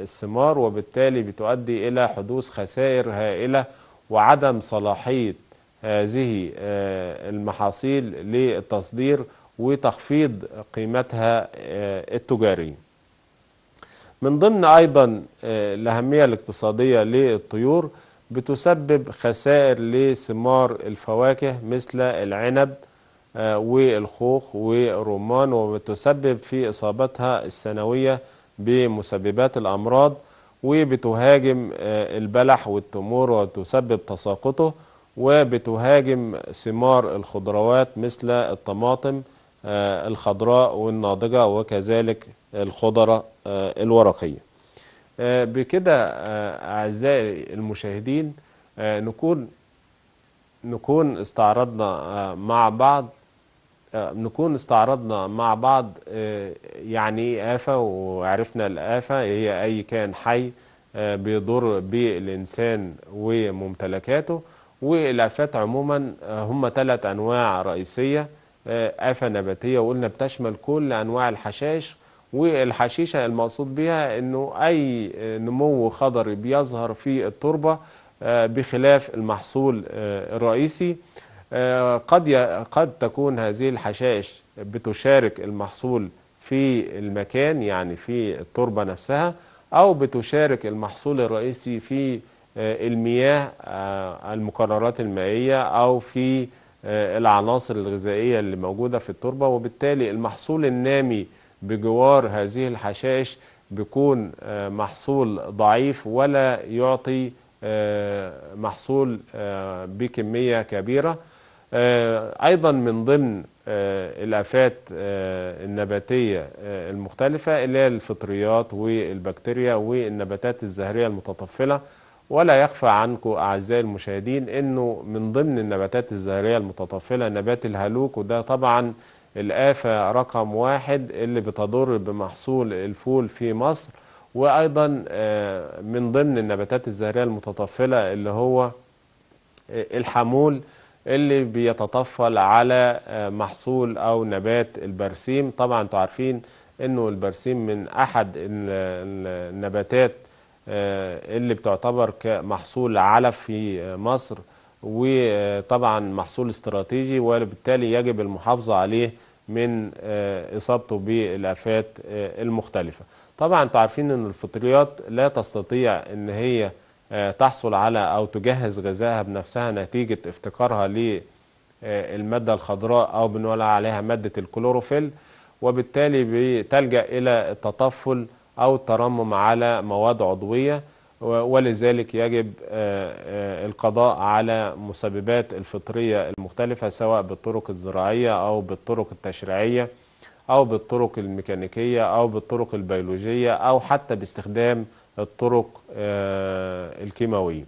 الثمار وبالتالي بتؤدي إلى حدوث خسائر هائلة وعدم صلاحية هذه المحاصيل للتصدير وتخفيض قيمتها التجارية من ضمن أيضا آه، الأهمية الاقتصادية للطيور بتسبب خسائر لثمار الفواكه مثل العنب آه، والخوخ والرمان وبتسبب في إصابتها السنوية بمسببات الأمراض وبتهاجم آه، البلح والتمور وتسبب تساقطه وبتهاجم ثمار الخضروات مثل الطماطم آه، الخضراء والناضجة وكذلك الخضرة آه، الورقية آه، بكده أعزائي المشاهدين نكون نكون استعرضنا مع بعض نكون استعرضنا مع بعض يعني ايه آفة وعرفنا الآفة هي أي كان حي بيضر بالإنسان وممتلكاته والآفات عموما هم ثلاث أنواع رئيسية آه، آفة نباتية وقلنا بتشمل كل أنواع الحشائش والحشيشة المقصود بها أنه أي نمو خضري بيظهر في التربة آه، بخلاف المحصول آه، الرئيسي قد قد تكون هذه الحشائش بتشارك المحصول في المكان يعني في التربة نفسها أو بتشارك المحصول الرئيسي في المياه المقررات المائية أو في آه، العناصر الغذائية اللي موجودة في التربة وبالتالي المحصول النامي بجوار هذه الحشائش بيكون آه، محصول ضعيف ولا يعطي آه، محصول بكمية كبيرة أيضا من ضمن الآفات النباتية المختلفة اللي هي الفطريات والبكتيريا والنباتات الزهرية المتطفلة ولا يخفى عنكم أعزائي المشاهدين أنه من ضمن النباتات الزهرية المتطفلة نبات الهالوك وده طبعا الآفة رقم واحد اللي بتضر بمحصول الفول في مصر وأيضا آه، من ضمن النباتات الزهرية المتطفلة اللي هو آه، الحمول اللي بيتطفل على آه، محصول أو نبات البرسيم طبعا تعرفين أنه البرسيم من أحد النباتات آه، اللي بتعتبر كمحصول علف في مصر وطبعا محصول استراتيجي وبالتالي يجب المحافظة عليه من آه، إصابته بالآفات آه، المختلفة طبعا انتوا عارفين ان الفطريات لا تستطيع ان هي تحصل على او تجهز غذائها بنفسها نتيجة افتقارها للمادة الخضراء او بنقول عليها مادة الكلوروفيل وبالتالي بتلجأ الى التطفل أو الترمم على مواد عضوية ولذلك يجب القضاء على مسببات الفطرية المختلفة سواء بالطرق الزراعية أو بالطرق التشريعية أو بالطرق الميكانيكية أو بالطرق البيولوجية أو حتى باستخدام الطرق الكيماوية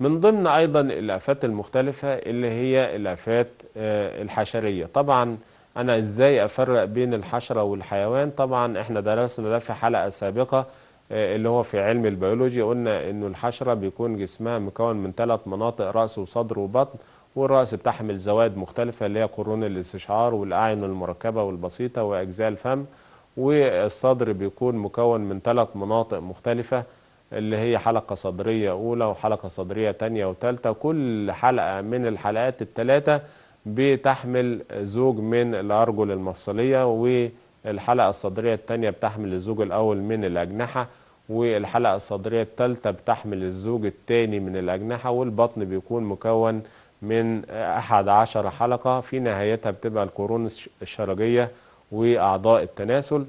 من ضمن أيضا الآفات المختلفة اللي هي الآفات الحشرية طبعا انا ازاي افرق بين الحشرة والحيوان طبعا احنا درسنا ده في حلقة سابقة آه، اللي هو في علم البيولوجي قلنا انه الحشرة بيكون جسمها مكون من ثلاث مناطق رأس وصدر وبطن والرأس بتحمل زوائد مختلفة اللي هي قرون الاستشعار والأعين المركبة والبسيطة وأجزاء الفم والصدر بيكون مكون من ثلاث مناطق مختلفة اللي هي حلقة صدرية أولى وحلقة صدرية تانية وتالتة كل حلقة من الحلقات التلاتة بتحمل زوج من الأرجل المفصلية والحلقة الصدرية الثانية بتحمل الزوج الأول من الأجنحة والحلقة الصدرية الثالثة بتحمل الزوج الثاني من الأجنحة والبطن بيكون مكون من أحد عشر حلقة في نهايتها بتبقى القرون الشرجية وأعضاء التناسل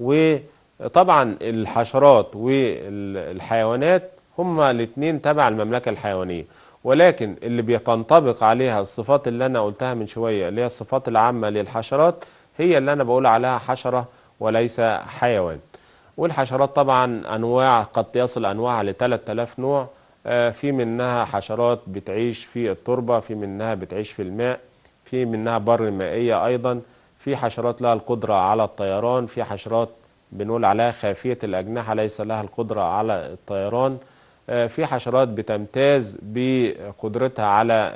وطبعا الحشرات والحيوانات هما الاثنين تبع المملكة الحيوانية ولكن اللي بيتنطبق عليها الصفات اللي أنا قلتها من شوية اللي هي الصفات العامة للحشرات هي اللي أنا بقول عليها حشرة وليس حيوان والحشرات طبعا أنواع قد يصل أنواعها ل 3000 نوع آه، في منها حشرات بتعيش في التربة في منها بتعيش في الماء في منها بر مائية أيضا في حشرات لها القدرة على الطيران في حشرات بنقول عليها خافية الأجنحة ليس لها القدرة على الطيران آه، في حشرات بتمتاز بقدرتها على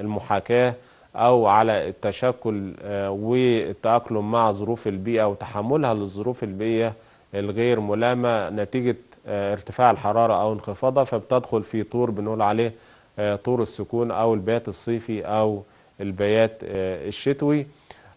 المحاكاة أو على التشكل آه، والتأقلم مع ظروف البيئة وتحملها للظروف البيئة الغير ملامة نتيجة آه، ارتفاع الحرارة أو انخفاضها فبتدخل في طور بنقول عليه طور السكون أو البيات الصيفي أو البيات الشتوي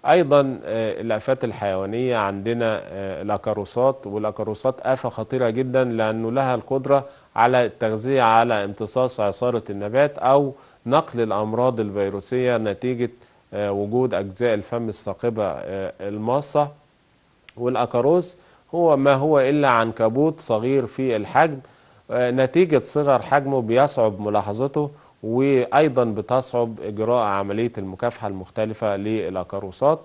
أيضا الآفات الحيوانية عندنا الأكاروسات والأكاروسات آفة خطيرة جدا لأنه لها القدرة على التغذية على امتصاص عصارة النبات أو نقل الأمراض الفيروسية نتيجة آه، وجود أجزاء الفم الثاقبة آه، الماصة والأكاروز هو ما هو إلا عنكبوت صغير في الحجم آه، نتيجة صغر حجمه بيصعب ملاحظته وأيضا بتصعب إجراء عملية المكافحة المختلفة للأكاروسات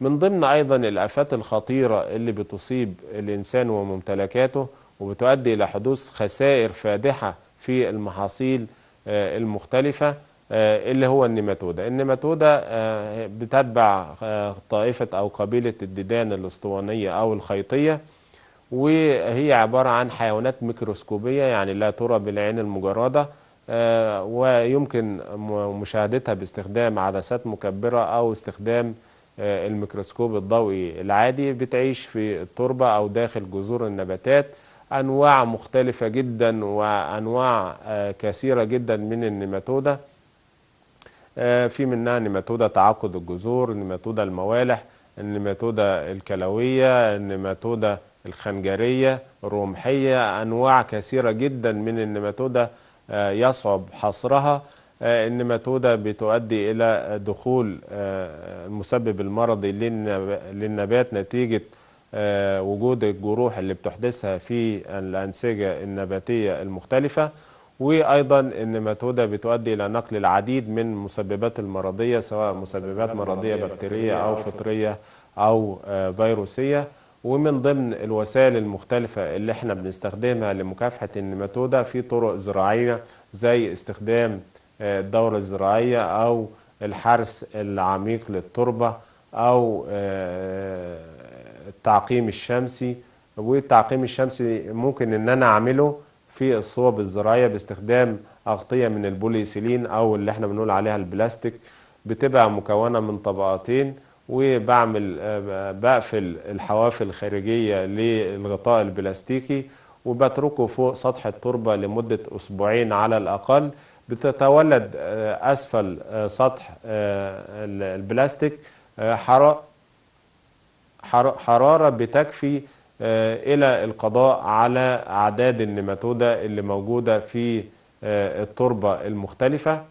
من ضمن أيضا الآفات الخطيرة اللي بتصيب الإنسان وممتلكاته وبتؤدي إلى حدوث خسائر فادحة في المحاصيل آه، المختلفة آه، اللي هو النيماتودا النيماتودا آه، بتتبع طائفة أو قبيلة الديدان الأسطوانية أو الخيطية وهي عبارة عن حيوانات ميكروسكوبية يعني لا ترى بالعين المجردة ويمكن مشاهدتها باستخدام عدسات مكبرة أو استخدام الميكروسكوب الضوئي العادي بتعيش في التربة أو داخل جذور النباتات أنواع مختلفة جدا وأنواع آه، كثيرة جدا من النيماتودا آه، في منها نيماتودا تعقد الجذور نيماتودا الموالح النيماتودة الكلوية النيماتودة الخنجرية الرمحية أنواع كثيرة جدا من النيماتودا آه، يصعب حصرها النيماتودا بتؤدي إلى دخول المسبب المرضي للنبات نتيجة آه، وجود الجروح اللي بتحدثها في الأنسجة النباتية المختلفة وأيضا النيماتودا بتؤدي إلى نقل العديد من المسببات المرضية سواء مسببات مرضية بكتيرية أو فطرية أو آه، فيروسية ومن ضمن الوسائل المختلفة اللي احنا بنستخدمها لمكافحة النماتودة في طرق زراعية زي استخدام الدورة آه، الزراعية أو الحرس العميق للتربة أو التعقيم الشمسي والتعقيم الشمسي ممكن ان انا اعمله في الصوب الزراعيه باستخدام اغطيه من البوليسيلين او اللي احنا بنقول عليها البلاستيك بتبقى مكونه من طبقتين وبعمل آه، بقفل الحواف الخارجيه للغطاء البلاستيكي وبتركه فوق سطح التربه لمده اسبوعين على الاقل بتتولد آه، اسفل آه، سطح البلاستيك حرائق حرارة بتكفي آه، إلى القضاء على أعداد النيماتودة اللي موجودة في آه، التربة المختلفة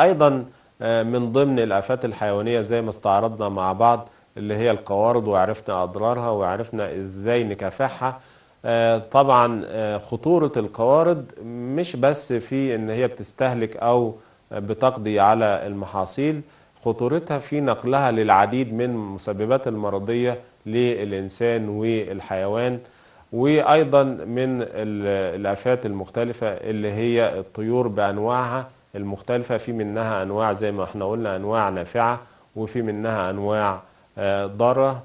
أيضا آه، من ضمن الآفات الحيوانية زي ما استعرضنا مع بعض اللي هي القوارض وعرفنا أضرارها وعرفنا إزاي نكافحها طبعا خطورة القوارض مش بس في إن هي بتستهلك أو بتقضي على المحاصيل خطورتها في نقلها للعديد من المسببات المرضية للإنسان والحيوان وأيضا من الآفات المختلفة اللي هي الطيور بأنواعها المختلفة في منها أنواع زي ما احنا قلنا أنواع نافعة وفي منها أنواع آه، ضارة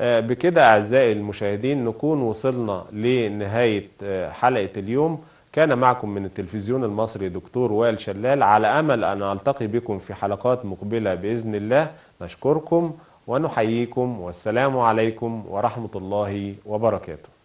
آه، بكده أعزائي المشاهدين نكون وصلنا لنهاية آه، حلقة اليوم كان معكم من التلفزيون المصري دكتور وائل شلال على أمل أن ألتقي بكم في حلقات مقبلة بإذن الله نشكركم ونحييكم والسلام عليكم ورحمة الله وبركاته